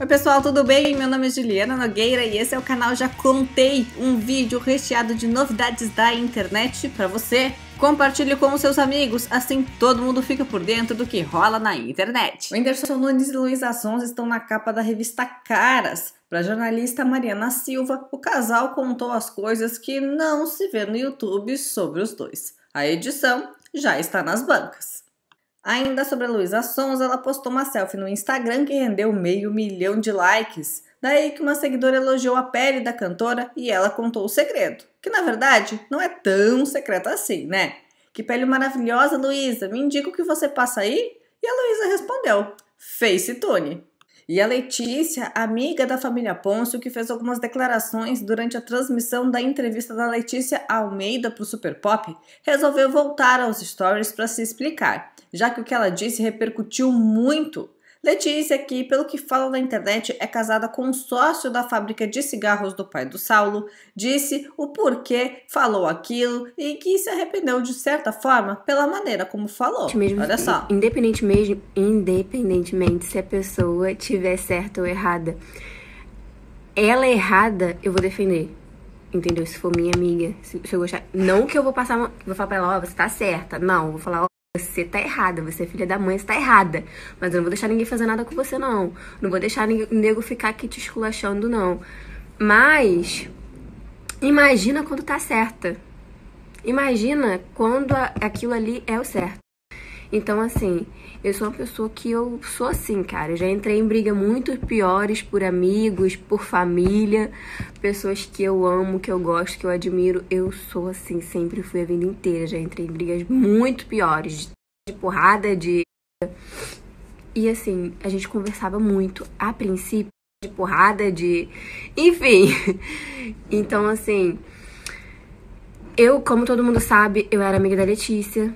Oi pessoal, tudo bem? Meu nome é Juliana Nogueira e esse é o canal Já Contei, um vídeo recheado de novidades da internet para você. Compartilhe com os seus amigos, assim todo mundo fica por dentro do que rola na internet. Whindersson Nunes e Luiz Assons estão na capa da revista Caras. Para a jornalista Mariana Silva, o casal contou as coisas que não se vê no YouTube sobre os dois. A edição já está nas bancas. Ainda sobre a Luísa Sons, ela postou uma selfie no Instagram que rendeu meio milhão de likes. Daí que uma seguidora elogiou a pele da cantora e ela contou o segredo, que na verdade não é tão secreto assim, né? Que pele maravilhosa, Luísa, me indica o que você passa aí? E a Luísa respondeu: Face Tone. E a Letícia, amiga da família Pôncio, que fez algumas declarações durante a transmissão da entrevista da Letícia Almeida para o Super Pop, resolveu voltar aos stories para se explicar, já que o que ela disse repercutiu muito Letícia, que pelo que fala na internet é casada com um sócio da fábrica de cigarros do pai do Saulo, disse o porquê falou aquilo e que se arrependeu de certa forma pela maneira como falou. Mesmo, Olha só. Independente mesmo, independentemente se a pessoa tiver certa ou errada, ela é errada, eu vou defender. Entendeu? Se for minha amiga, se, eu gostar. Não que eu vou passar. Vou falar pra ela, ó, oh, você tá certa. Não, vou falar, ó, você tá errada, você é filha da mãe, você tá errada. Mas eu não vou deixar ninguém fazer nada com você, não. Não vou deixar o nego ficar aqui te esculachando, não. Mas imagina quando tá certa. Imagina quando aquilo ali é o certo. Então, assim, eu sou uma pessoa que eu sou assim, cara. Eu já entrei em briga muito piores por amigos, por família, pessoas que eu amo, que eu gosto, que eu admiro. Eu sou assim, sempre fui a vida inteira. Já entrei em brigas muito piores, de porrada, de. E assim, a gente conversava muito a princípio, de porrada, de. Enfim. Então, assim. Eu, como todo mundo sabe, eu era amiga da Letícia.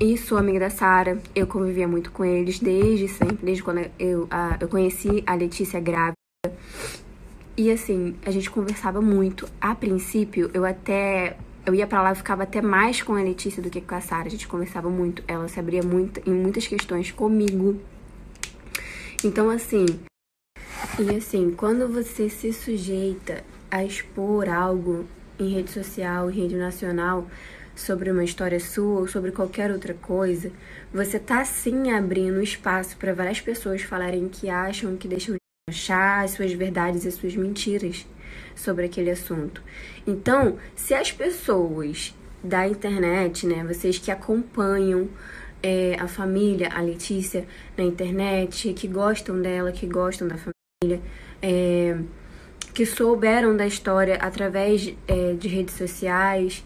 E sou amiga da Sara, eu convivia muito com eles desde sempre, desde quando eu, a, eu conheci a Letícia grávida. E assim, a gente conversava muito. A princípio, eu até. Eu ia para lá e ficava até mais com a Letícia do que com a Sara. A gente conversava muito, ela se abria muito em muitas questões comigo. Então, assim. E assim, quando você se sujeita a expor algo em rede social, em rede nacional, sobre uma história sua ou sobre qualquer outra coisa, você tá sim abrindo espaço para várias pessoas falarem o que acham, que deixam de achar, as suas verdades e suas mentiras sobre aquele assunto. Então, se as pessoas da internet, né, vocês que acompanham é, a família, a Letícia, na internet, que gostam dela, que gostam da família, é, que souberam da história através é, de redes sociais,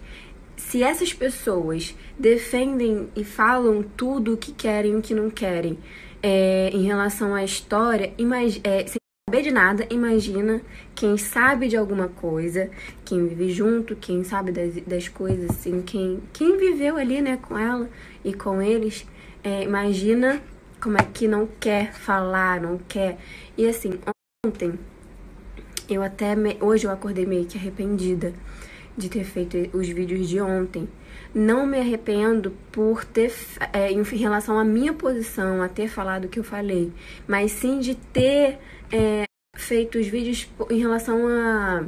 se essas pessoas defendem e falam tudo o que querem e o que não querem é, em relação à história, é, sem saber de nada, imagina quem sabe de alguma coisa, quem vive junto, quem sabe das, das coisas, assim, quem, quem viveu ali né, com ela e com eles, é, imagina como é que não quer falar, não quer. E assim, ontem, eu até me... hoje eu acordei meio que arrependida de ter feito os vídeos de ontem. Não me arrependo por ter, é, em relação à minha posição, a ter falado o que eu falei, mas sim de ter é, feito os vídeos em relação a,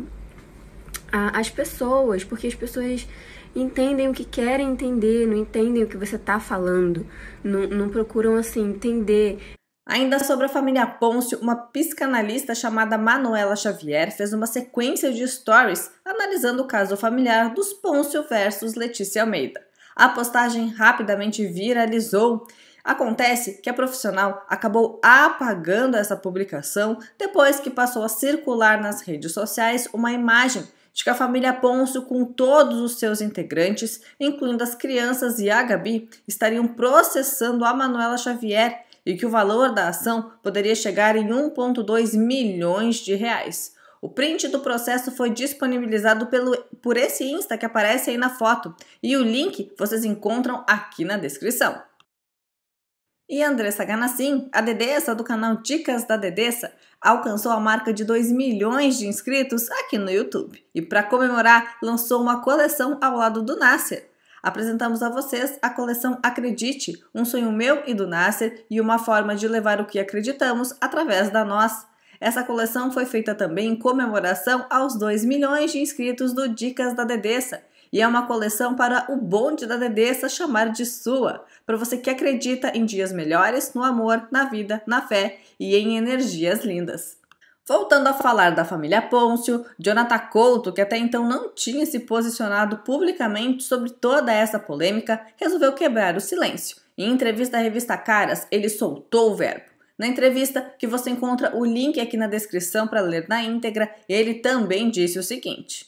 a as pessoas, porque as pessoas entendem o que querem entender, não entendem o que você está falando, não, não procuram assim entender Ainda sobre a família Pôncio, uma psicanalista chamada Manuela Xavier fez uma sequência de stories analisando o caso familiar dos Pôncio versus Letícia Almeida. A postagem rapidamente viralizou. Acontece que a profissional acabou apagando essa publicação depois que passou a circular nas redes sociais uma imagem de que a família Pôncio, com todos os seus integrantes, incluindo as crianças e a Gabi, estariam processando a Manuela Xavier e que o valor da ação poderia chegar em 1,2 milhões de reais. O print do processo foi disponibilizado pelo, por esse Insta que aparece aí na foto e o link vocês encontram aqui na descrição. E Andressa Ganassim, a Dedessa do canal Dicas da Dedessa, alcançou a marca de 2 milhões de inscritos aqui no YouTube. E para comemorar, lançou uma coleção ao lado do Nasser apresentamos a vocês a coleção Acredite, um sonho meu e do Nasser e uma forma de levar o que acreditamos através da nós. Essa coleção foi feita também em comemoração aos 2 milhões de inscritos do Dicas da Dedessa e é uma coleção para o bonde da Dedessa chamar de sua, para você que acredita em dias melhores, no amor, na vida, na fé e em energias lindas. Voltando a falar da família Pôncio, Jonathan Couto, que até então não tinha se posicionado publicamente sobre toda essa polêmica, resolveu quebrar o silêncio. Em entrevista à revista Caras, ele soltou o verbo. Na entrevista, que você encontra o link aqui na descrição para ler na íntegra, ele também disse o seguinte: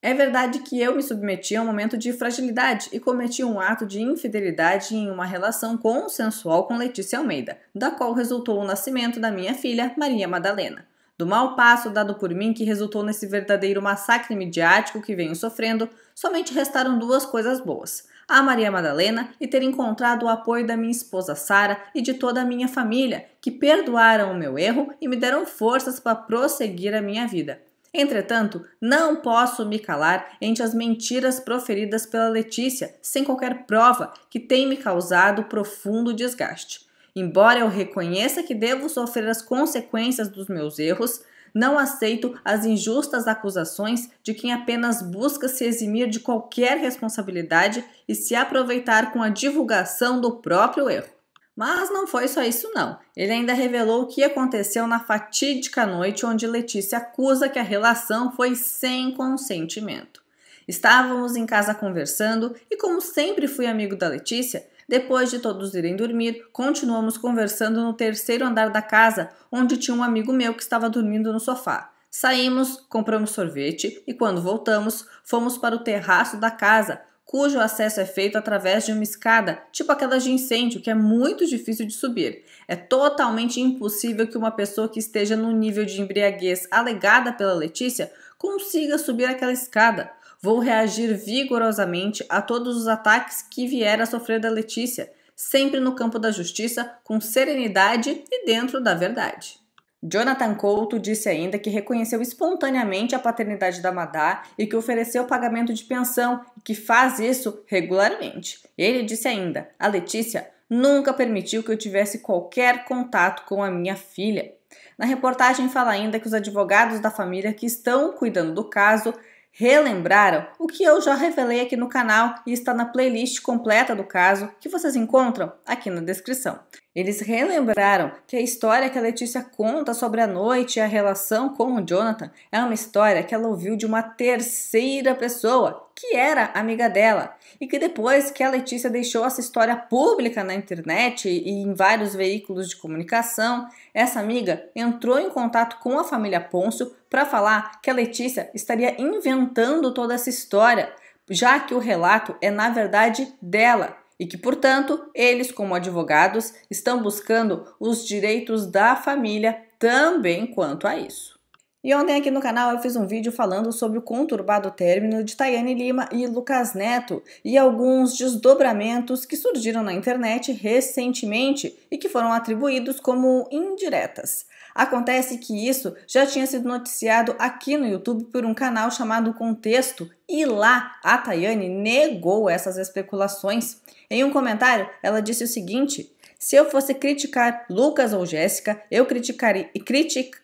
É verdade que eu me submeti a um momento de fragilidade e cometi um ato de infidelidade em uma relação consensual com Letícia Almeida, da qual resultou o nascimento da minha filha, Maria Madalena do mau passo dado por mim que resultou nesse verdadeiro massacre midiático que venho sofrendo, somente restaram duas coisas boas: a Maria Madalena e ter encontrado o apoio da minha esposa Sara e de toda a minha família, que perdoaram o meu erro e me deram forças para prosseguir a minha vida. Entretanto, não posso me calar ante as mentiras proferidas pela Letícia, sem qualquer prova, que tem me causado profundo desgaste. Embora eu reconheça que devo sofrer as consequências dos meus erros, não aceito as injustas acusações de quem apenas busca se eximir de qualquer responsabilidade e se aproveitar com a divulgação do próprio erro. Mas não foi só isso não. Ele ainda revelou o que aconteceu na fatídica noite onde Letícia acusa que a relação foi sem consentimento. Estávamos em casa conversando e como sempre fui amigo da Letícia, depois de todos irem dormir, continuamos conversando no terceiro andar da casa, onde tinha um amigo meu que estava dormindo no sofá. Saímos, compramos sorvete e, quando voltamos, fomos para o terraço da casa, cujo acesso é feito através de uma escada, tipo aquela de incêndio, que é muito difícil de subir. É totalmente impossível que uma pessoa que esteja no nível de embriaguez alegada pela Letícia consiga subir aquela escada. Vou reagir vigorosamente a todos os ataques que vier a sofrer da Letícia, sempre no campo da justiça, com serenidade e dentro da verdade. Jonathan Couto disse ainda que reconheceu espontaneamente a paternidade da Madá e que ofereceu pagamento de pensão, e que faz isso regularmente. Ele disse ainda: A Letícia nunca permitiu que eu tivesse qualquer contato com a minha filha. Na reportagem fala ainda que os advogados da família que estão cuidando do caso relembraram o que eu já revelei aqui no canal e está na playlist completa do caso que vocês encontram aqui na descrição. Eles relembraram que a história que a Letícia conta sobre a noite e a relação com o Jonathan é uma história que ela ouviu de uma terceira pessoa, que era amiga dela, e que depois que a Letícia deixou essa história pública na internet e em vários veículos de comunicação, essa amiga entrou em contato com a família Pôncio para falar que a Letícia estaria inventando toda essa história, já que o relato é na verdade dela e que, portanto, eles, como advogados, estão buscando os direitos da família também quanto a isso. E ontem aqui no canal eu fiz um vídeo falando sobre o conturbado término de Tayane Lima e Lucas Neto e alguns desdobramentos que surgiram na internet recentemente e que foram atribuídos como indiretas. Acontece que isso já tinha sido noticiado aqui no YouTube por um canal chamado Contexto, e lá a Tayane negou essas especulações. Em um comentário, ela disse o seguinte: se eu fosse criticar Lucas ou Jéssica, eu criticaria. Critic...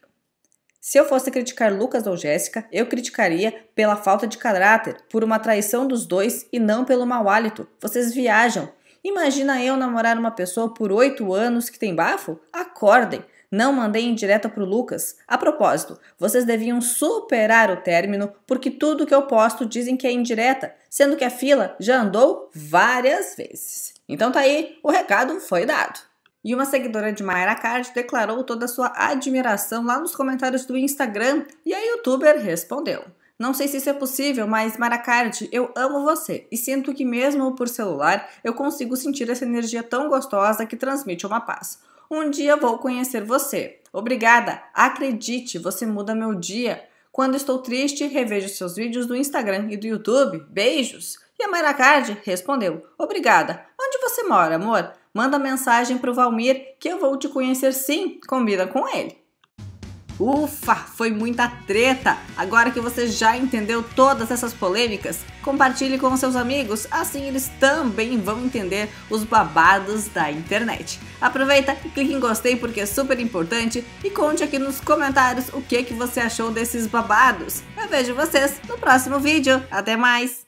Se eu fosse criticar Lucas ou Jéssica, eu criticaria pela falta de caráter, por uma traição dos dois e não pelo mau hálito. Vocês viajam. Imagina eu namorar uma pessoa por oito anos que tem bafo? Acordem! Não mandei indireta pro Lucas. A propósito, vocês deviam superar o término, porque tudo que eu posto dizem que é indireta, sendo que a fila já andou várias vezes. Então tá aí, o recado foi dado. E uma seguidora de Mayra Card declarou toda a sua admiração lá nos comentários do Instagram e a youtuber respondeu. Não sei se isso é possível, mas Maracardi, eu amo você e sinto que mesmo por celular eu consigo sentir essa energia tão gostosa que transmite uma paz. Um dia vou conhecer você. Obrigada. Acredite, você muda meu dia. Quando estou triste, revejo seus vídeos do Instagram e do YouTube. Beijos. E a Mayra Card respondeu: Obrigada. Onde você mora, amor? Manda mensagem pro Valmir que eu vou te conhecer sim. Combina com ele. Ufa, foi muita treta! Agora que você já entendeu todas essas polêmicas, compartilhe com seus amigos, assim eles também vão entender os babados da internet. Aproveita e clique em gostei porque é super importante e conte aqui nos comentários o que, que você achou desses babados. Eu vejo vocês no próximo vídeo. Até mais!